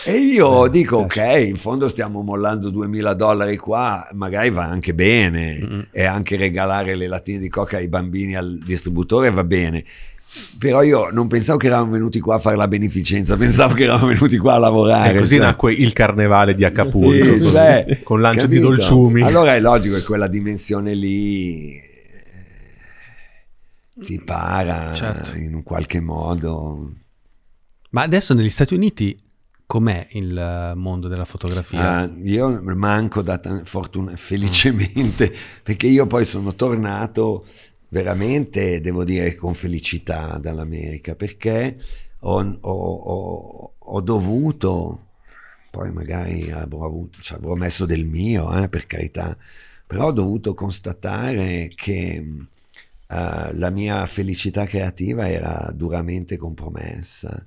E io eh, dico, eh. ok, in fondo stiamo mollando 2000 dollari qua, magari va anche bene, mm -hmm. e anche regalare le lattine di coca ai bambini al distributore va bene. Però io non pensavo che eravamo venuti qua a fare la beneficenza, pensavo che eravamo venuti qua a lavorare. E così cioè. nacque il carnevale di Acapulco, sì, cioè, con lancio capito? di dolciumi. Allora è logico che quella dimensione lì ti eh, para certo. in un qualche modo. Ma adesso negli Stati Uniti com'è il mondo della fotografia? Ah, io manco da fortuna, felicemente, ah. perché io poi sono tornato veramente, devo dire, con felicità dall'America, perché ho, ho, ho, ho dovuto, poi magari avrò, avuto, cioè avrò messo del mio, eh, per carità, però ho dovuto constatare che uh, la mia felicità creativa era duramente compromessa.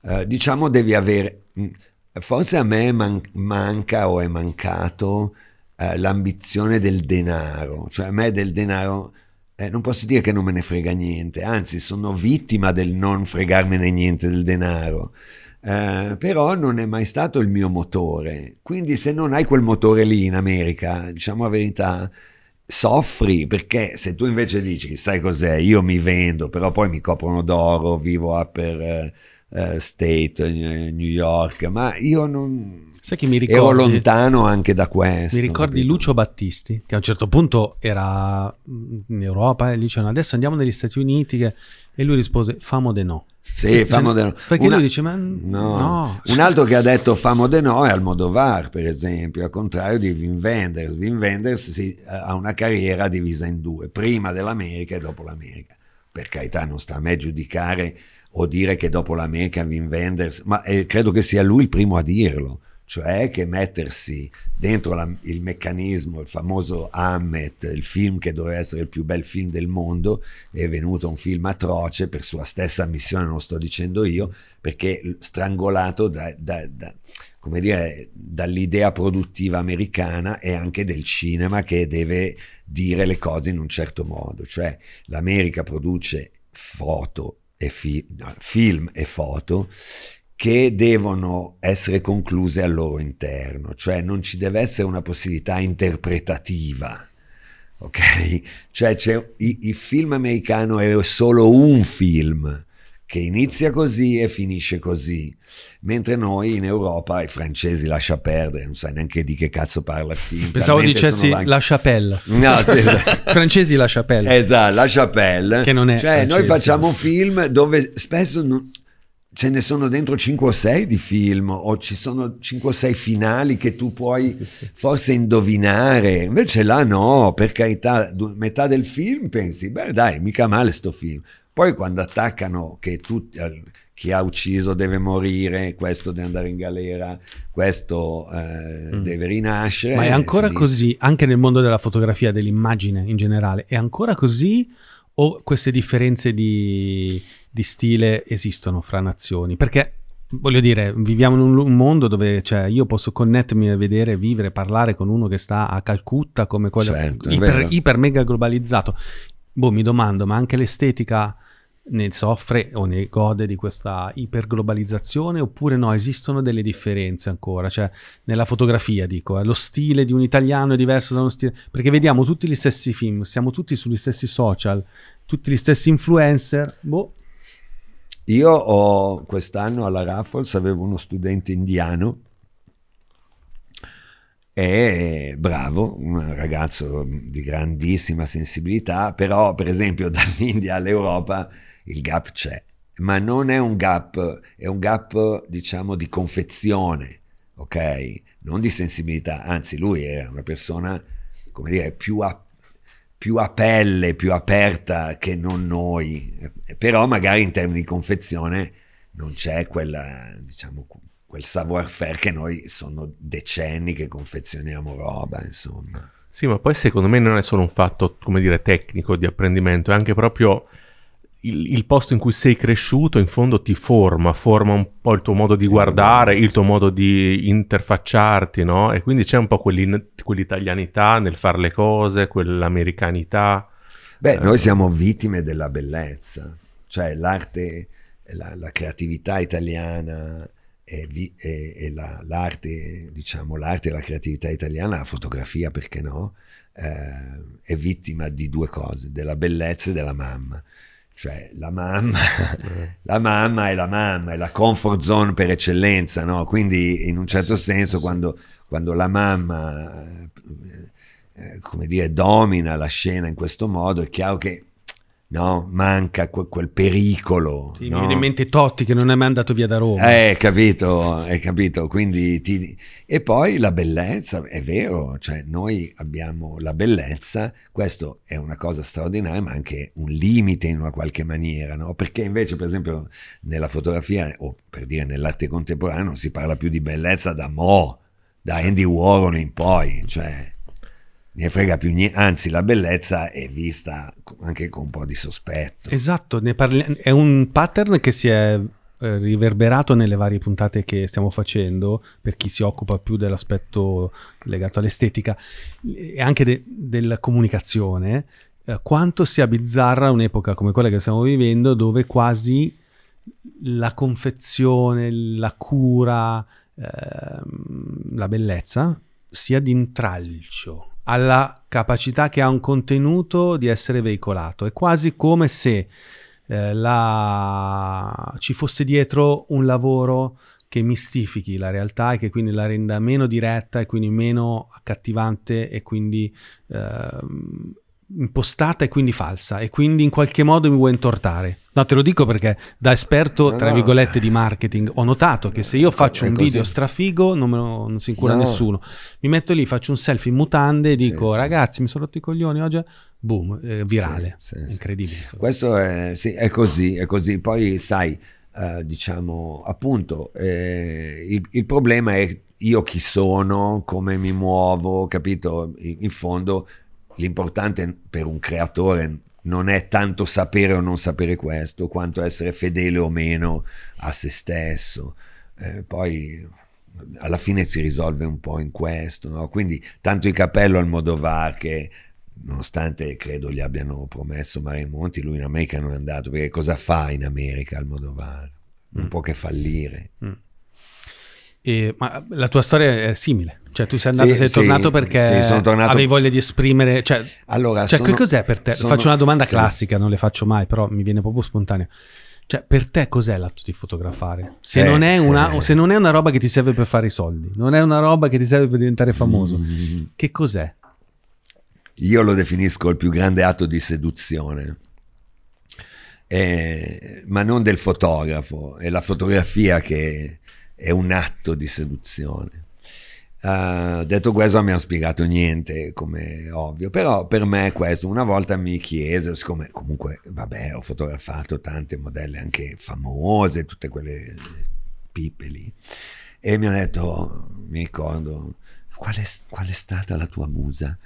Uh, diciamo devi avere, mm, forse a me man manca o è mancato uh, l'ambizione del denaro, cioè a me del denaro eh, non posso dire che non me ne frega niente, anzi sono vittima del non fregarmene niente del denaro. Eh, però non è mai stato il mio motore. Quindi se non hai quel motore lì in America, diciamo la verità, soffri perché se tu invece dici, sai cos'è, io mi vendo, però poi mi coprono d'oro, vivo a per... Eh, eh State, eh, New York, ma io non, Sai che mi ricordi? Ero lontano anche da questo. Mi ricordi capito? Lucio Battisti, che a un certo punto era mm, in Europa e gli dicevano adesso andiamo negli Stati Uniti che... e lui rispose famo de no. Sì, famo de no. Perché Una... lui dice, ma no. no. Un altro che ha detto famo de no è Almodovar, per esempio, al contrario di Wim Wenders. Wim Wenders si, eh, ha una carriera divisa in due, prima dell'America e dopo l'America. Per carità, non sta a me giudicare o dire che dopo l'America Wim Wenders, ma eh, credo che sia lui il primo a dirlo cioè che mettersi dentro la, il meccanismo, il famoso Hammet, il film che doveva essere il più bel film del mondo, è venuto un film atroce per sua stessa missione, non lo sto dicendo io, perché strangolato da, da, da, dire, dall'idea produttiva americana e anche del cinema che deve dire le cose in un certo modo, cioè l'America produce foto e fi- no, film e foto che devono essere concluse al loro interno, cioè non ci deve essere una possibilità interpretativa. Ok? Cioè c'è, il film americano è solo un film che inizia così e finisce così, mentre noi in Europa i francesi lascia perdere, non sai neanche di che cazzo parla il film. Pensavo dicessi la... la Chapelle. No, sì, francesi la Chapelle. Esatto, la Chapelle. Che non è Cioè francese. noi facciamo film dove spesso non ce ne sono dentro 5 o 6 di film o ci sono 5 o 6 finali che tu puoi forse indovinare invece là no per carità metà del film pensi beh dai mica male sto film poi quando attaccano che tutti chi ha ucciso deve morire, questo deve andare in galera, questo eh, mm. deve rinascere. Ma è ancora finito. così, anche nel mondo della fotografia, dell'immagine in generale, è ancora così o queste differenze di, di stile esistono fra nazioni, perché voglio dire, viviamo in un, un mondo dove cioè, io posso connettermi a vedere, vivere, parlare con uno che sta a Calcutta come quello certo, iper, iper, mega globalizzato. Boh, mi domando, ma anche l'estetica ne soffre o ne gode di questa iperglobalizzazione oppure no, esistono delle differenze ancora, cioè nella fotografia dico, eh, lo stile di un italiano è diverso da uno stile, perché vediamo tutti gli stessi film, siamo tutti sugli stessi social, tutti gli stessi influencer, boh. Io ho, quest'anno alla Raffles avevo uno studente indiano è bravo, un ragazzo di grandissima sensibilità, però per esempio dall'India all'Europa il gap c'è, ma non è un gap, è un gap diciamo di confezione, ok? Non di sensibilità, anzi lui era una persona, come dire, più aperta più a pelle, più aperta che non noi, però magari in termini di confezione non c'è quella, diciamo, quel savoir-faire che noi sono decenni che confezioniamo roba, insomma. Sì, ma poi secondo me non è solo un fatto, come dire, tecnico di apprendimento, è anche proprio il, il, posto in cui sei cresciuto in fondo ti forma, forma un po' il tuo modo di guardare, il tuo modo di interfacciarti, no? E quindi c'è un po' quell'italianità nel fare le cose, quell'americanità. Beh, eh. noi siamo vittime della bellezza, cioè l'arte, la, la creatività italiana e, vi, e, e la, l'arte, diciamo, l'arte e la creatività italiana, la fotografia, perché no? Eh, è vittima di due cose, della bellezza e della mamma. Cioè, la mamma, eh. la mamma è la mamma, è la comfort zone per eccellenza, no? Quindi, in un eh certo sì, eh senso, sì. Quando, quando, la mamma, eh, come dire, domina la scena in questo modo, è chiaro che no? manca que- quel pericolo. Sì, no? Mi viene in mente Totti che non è mai andato via da Roma. Eh, capito, hai capito. Quindi ti... E poi la bellezza, è vero, cioè noi abbiamo la bellezza, questo è una cosa straordinaria, ma anche un limite in una qualche maniera, no? perché invece per esempio nella fotografia o per dire nell'arte contemporanea non si parla più di bellezza da Mo, da Andy Warren in poi, cioè ne frega più niente, anzi la bellezza è vista anche con un po' di sospetto. Esatto, parli- è un pattern che si è eh, riverberato nelle varie puntate che stiamo facendo per chi si occupa più dell'aspetto legato all'estetica e anche de- della comunicazione, eh, quanto sia bizzarra un'epoca come quella che stiamo vivendo dove quasi la confezione, la cura, eh, la bellezza sia d'intralcio alla capacità che ha un contenuto di essere veicolato. È quasi come se eh, la... ci fosse dietro un lavoro che mistifichi la realtà e che quindi la renda meno diretta e quindi meno accattivante e quindi eh, impostata e quindi falsa e quindi in qualche modo mi vuoi intortare. No, te lo dico perché da esperto, tra virgolette, di marketing ho notato che se io faccio un video strafigo non, lo, non, si incura no. nessuno. Mi metto lì, faccio un selfie in mutande e dico sì, ragazzi sì. mi sono rotto i coglioni oggi, boom, eh, virale. Sì, Incredibile. Questo è, è, così, è così. Poi sai, eh, diciamo, appunto, eh, il, il problema è io chi sono, come mi muovo, capito? In, in fondo l'importante per un creatore non è tanto sapere o non sapere questo, quanto essere fedele o meno a se stesso. Eh, poi alla fine si risolve un po' in questo, no? quindi tanto il capello al Modovar che nonostante credo gli abbiano promesso Mario Monti, lui in America non è andato, perché cosa fa in America al Modovar? Non mm. può che fallire. Mm. E, ma la tua storia è simile. Cioè, tu sei andato, sì, sei tornato perché sì, tornato... avevi voglia di esprimere. Cioè, allora, cioè sono, che cos'è per te? Sono, faccio una domanda classica, non le faccio mai, però mi viene proprio spontanea. Cioè, per te cos'è l'atto di fotografare? Se, eh, non una, eh. se, non è una, roba che ti serve per fare i soldi, non è una roba che ti serve per diventare famoso, mm. che cos'è? Io lo definisco il più grande atto di seduzione. Eh, ma non del fotografo, è la fotografia che è un atto di seduzione. Uh, detto questo non mi ha spiegato niente come ovvio però per me è questo una volta mi chiese siccome comunque vabbè ho fotografato tante modelle anche famose tutte quelle pippe lì e mi ha detto mi ricordo qual è, qual è stata la tua musa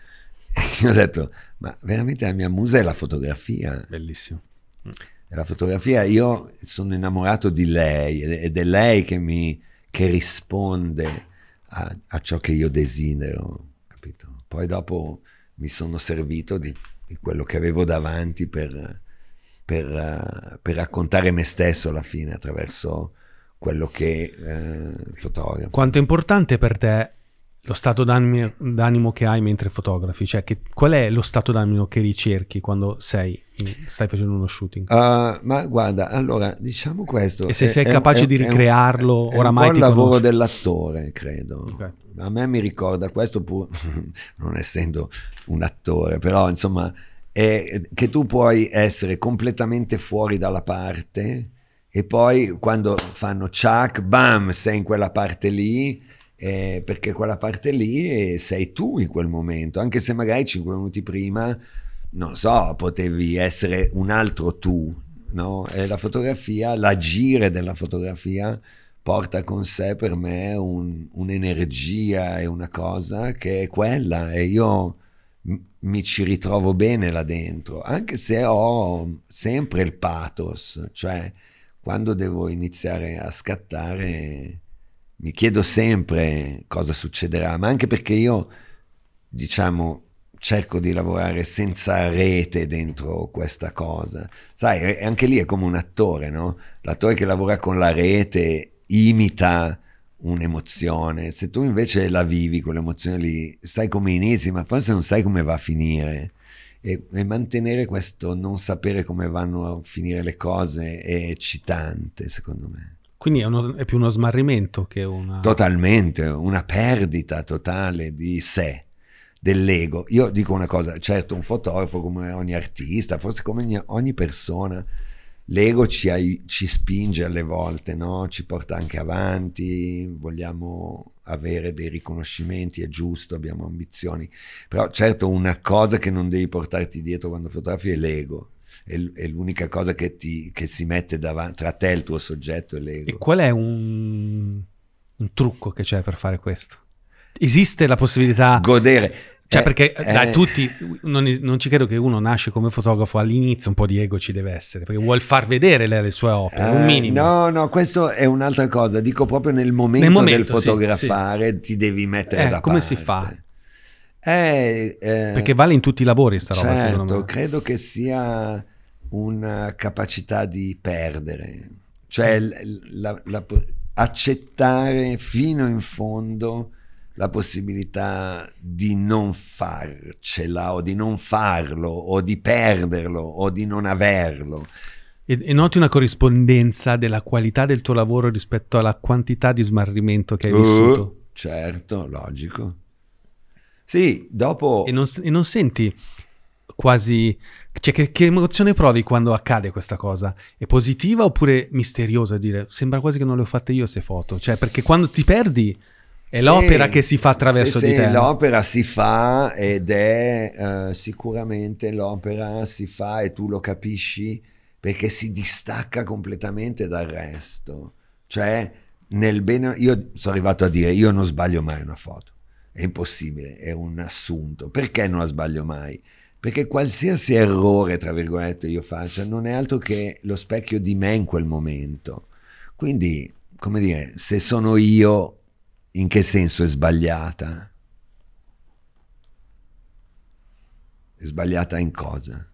e io ho detto ma veramente la mia musa è la fotografia bellissimo mm. è la fotografia io sono innamorato di lei ed è lei che mi che risponde a, a ciò che io desidero, capito? Poi dopo mi sono servito di, di quello che avevo davanti per, per, eh, per, raccontare me stesso alla fine attraverso quello che eh, fotografo. Quanto è importante per te lo stato d'animo, d'animo, che hai mentre fotografi? Cioè, che, qual è lo stato d'animo che ricerchi quando sei, stai facendo uno shooting? Uh, ma guarda, allora, diciamo questo. E se è, sei capace è, di ricrearlo, è un, oramai è un po' il lavoro conosci. dell'attore, credo. Okay. A me mi ricorda questo, pur non essendo un attore, però insomma, è che tu puoi essere completamente fuori dalla parte e poi quando fanno ciak, bam, sei in quella parte lì eh, perché quella parte lì eh, sei tu in quel momento, anche se magari 5 minuti prima, non so, potevi essere un altro tu, no? E eh, la fotografia, l'agire della fotografia porta con sé per me un, un'energia e una cosa che è quella e io mi ci ritrovo bene là dentro, anche se ho sempre il pathos, cioè quando devo iniziare a scattare mi chiedo sempre cosa succederà, ma anche perché io, diciamo, cerco di lavorare senza rete dentro questa cosa. Sai, anche lì è come un attore, no? L'attore che lavora con la rete imita un'emozione. Se tu invece la vivi quell'emozione lì, sai come inizi, ma forse non sai come va a finire. E, e mantenere questo non sapere come vanno a finire le cose è eccitante, secondo me. Quindi è, uno, è, più uno smarrimento che una... Totalmente, una perdita totale di sé, dell'ego. Io dico una cosa, certo un fotografo come ogni artista, forse come ogni, persona, l'ego ci, ci, spinge alle volte, no? ci porta anche avanti, vogliamo avere dei riconoscimenti, è giusto, abbiamo ambizioni. Però certo una cosa che non devi portarti dietro quando fotografi è l'ego, è, l'unica cosa che, ti, che si mette davanti, tra te il tuo soggetto e l'ego. E qual è un, un trucco che c'è per fare questo? Esiste la possibilità... Godere. Cioè, eh, perché eh. da tutti, non, non, ci credo che uno nasce come fotografo all'inizio, un po' di ego ci deve essere, perché vuol far vedere le, le sue opere, eh, un minimo. No, no, questo è un'altra cosa, dico proprio nel momento, nel momento del fotografare sì, sì. ti devi mettere eh, da come parte. Come si fa? È, eh, Perché vale in tutti i lavori sta roba, certo, secondo me. credo che sia una capacità di perdere, cioè mm. la, la, accettare fino in fondo la possibilità di non farcela o di non farlo o di perderlo o di non averlo. E, e noti una corrispondenza della qualità del tuo lavoro rispetto alla quantità di smarrimento che hai uh, vissuto? Certo, logico. Sì, dopo... E non, e non senti quasi... Cioè, che, che, emozione provi quando accade questa cosa? È positiva oppure misteriosa? Dire, sembra quasi che non le ho fatte io queste foto. Cioè, perché quando ti perdi è sì, l'opera che si fa attraverso sì, di te. Sì, l'opera si fa ed è uh, sicuramente l'opera si fa e tu lo capisci perché si distacca completamente dal resto. Cioè, nel bene... Io sono arrivato a dire, io non sbaglio mai una foto è impossibile, è un assunto. Perché non la sbaglio mai? Perché qualsiasi errore, tra virgolette, io faccia non è altro che lo specchio di me in quel momento. Quindi, come dire, se sono io, in che senso è sbagliata? È sbagliata in cosa?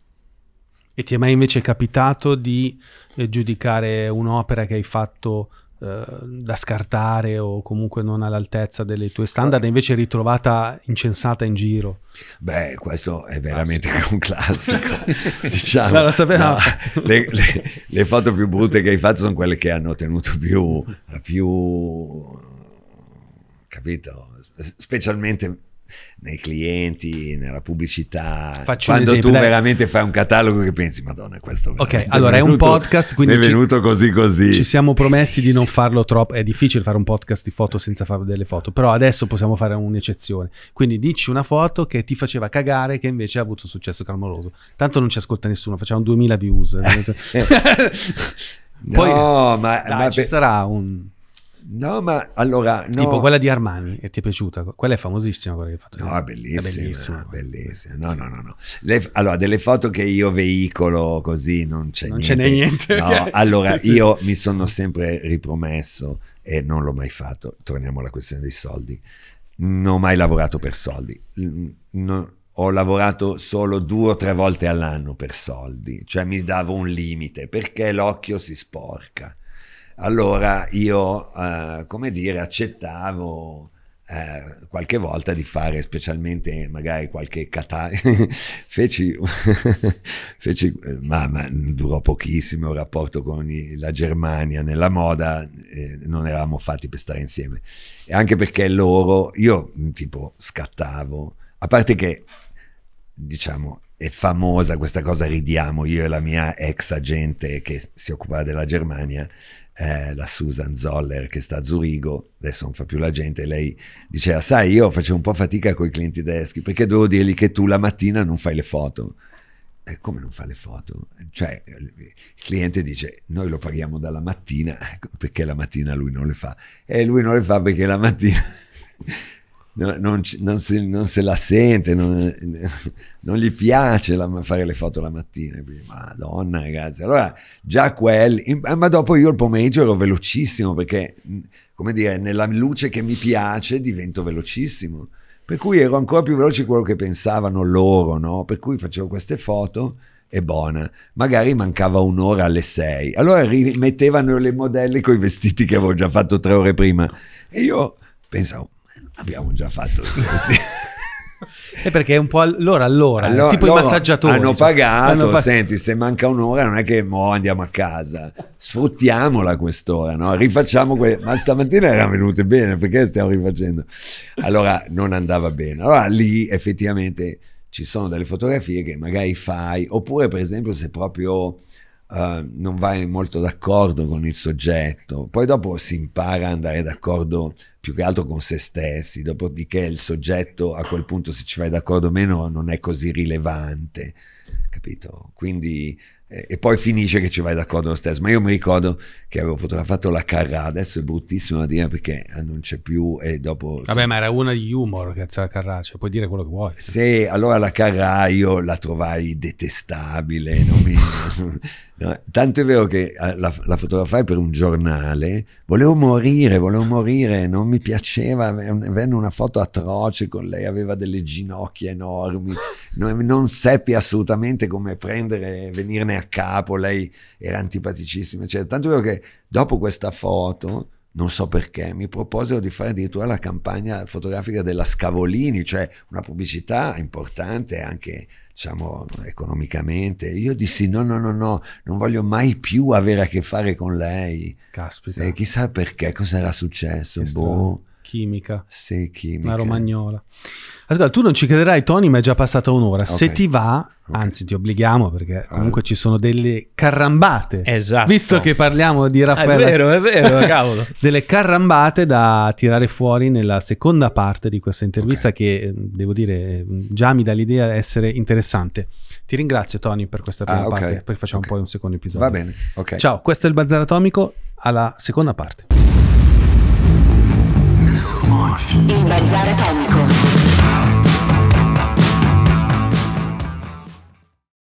E ti è mai invece capitato di eh, giudicare un'opera che hai fatto eh, da scartare o comunque non all'altezza delle tue standard, invece ritrovata incensata in giro. Beh, questo è veramente classico. un classico. diciamo, no, no, le, le, le, foto più brutte che hai fatto sono quelle che hanno tenuto più, più capito, specialmente nei clienti, nella pubblicità. Faccio Quando esempio, tu dai. veramente fai un catalogo che pensi, madonna, questo Ok, allora è, venuto, è un podcast, quindi... È venuto ci, così così. Ci siamo promessi di non farlo troppo, è difficile fare un podcast di foto senza fare delle foto, però adesso possiamo fare un'eccezione. Quindi dici una foto che ti faceva cagare, che invece ha avuto un successo clamoroso. Tanto non ci ascolta nessuno, facciamo 2000 views. Poi, ma, dai, ma ci sarà un... No, ma allora... No. Tipo quella di Armani, e ti è piaciuta? Quella è famosissima quella che hai fatto. No, bellissima, è bellissima. bellissima. No, no, no. no. Le, allora, delle foto che io veicolo così non c'è non niente. Non c'è niente. No, okay. allora io mi sono sempre ripromesso e non l'ho mai fatto. Torniamo alla questione dei soldi. Non ho mai lavorato per soldi. Non, ho lavorato solo due o tre volte all'anno per soldi, cioè mi davo un limite perché l'occhio si sporca allora io, eh, come dire, accettavo eh, qualche volta di fare specialmente magari qualche cata feci, feci eh, ma, ma, durò pochissimo il rapporto con i, la Germania nella moda eh, non eravamo fatti per stare insieme e anche perché loro io mm, tipo scattavo a parte che diciamo è famosa questa cosa ridiamo io e la mia ex agente che si occupava della Germania eh, la Susan Zoller che sta a Zurigo, adesso non fa più la gente, lei diceva, sai, io facevo un po' fatica con i clienti tedeschi perché dovevo dirgli che tu la mattina non fai le foto. E come non fa le foto? Cioè, il cliente dice, noi lo paghiamo dalla mattina, ecco, perché la mattina lui non le fa? E lui non le fa perché la mattina non, non, se, non, se, la sente, non, non gli piace la, fare le foto la mattina. Madonna ragazzi, allora già quelli, ah, ma dopo io il pomeriggio ero velocissimo perché, mm, come dire, nella luce che mi piace divento velocissimo. Per cui ero ancora più veloce di quello che pensavano loro, no? Per cui facevo queste foto e buona. Magari mancava un'ora alle sei. Allora rimettevano le modelle con i vestiti che avevo già fatto tre ore prima. E io pensavo, abbiamo già fatto questi. È perché è un po' allora, allora, allora tipo i massaggiatori. Hanno cioè, pagato, hanno pag- senti, se manca un'ora non è che mo andiamo a casa, sfruttiamola quest'ora, no? Rifacciamo que- Ma stamattina erano venute bene, perché stiamo rifacendo? Allora non andava bene. Allora lì effettivamente ci sono delle fotografie che magari fai, oppure per esempio se proprio eh, non vai molto d'accordo con il soggetto, poi dopo si impara ad andare d'accordo più che altro con se stessi, dopodiché il soggetto a quel punto se ci vai d'accordo o meno non è così rilevante, capito? Quindi eh, e poi finisce che ci vai d'accordo lo stesso. Ma io mi ricordo che avevo fotografato la Carrà, adesso è bruttissimo da dire perché eh, non c'è più e dopo... Vabbè, sì. ma era una di humor, cazzo, la Carrà, cioè puoi dire quello che vuoi. Sì, allora la Carrà io la trovai detestabile, non mi... No, tanto è vero che eh, la, la, fotografai per un giornale, volevo morire, volevo morire, non mi piaceva, venne una foto atroce con lei, aveva delle ginocchia enormi, non, non seppi assolutamente come prendere, venirne a capo, lei era antipaticissima, eccetera. Tanto è vero che dopo questa foto, non so perché, mi proposero di fare addirittura la campagna fotografica della Scavolini, cioè una pubblicità importante anche diciamo, economicamente. Io dissi no, no, no, no, non voglio mai più avere a che fare con lei. Caspita. E chissà perché, cosa era successo, che boh chimica. Sì, chimica. Una romagnola. Ascolta, tu non ci crederai, Tony, ma è già passata un'ora. Okay. Se ti va, okay. anzi ti obblighiamo perché ah. comunque ah. ci sono delle carrambate. Esatto. Visto che parliamo di Raffaele. Ah, è vero, è vero, cavolo. delle carrambate da tirare fuori nella seconda parte di questa intervista okay. che, ehm, devo dire, ehm, già mi dà l'idea di essere interessante. Ti ringrazio Tony per questa ah, prima ah, parte, poi facciamo poi un secondo episodio. Va bene, ok. Ciao, questo è il Bazar Atomico, alla seconda parte. Il bazar atomico.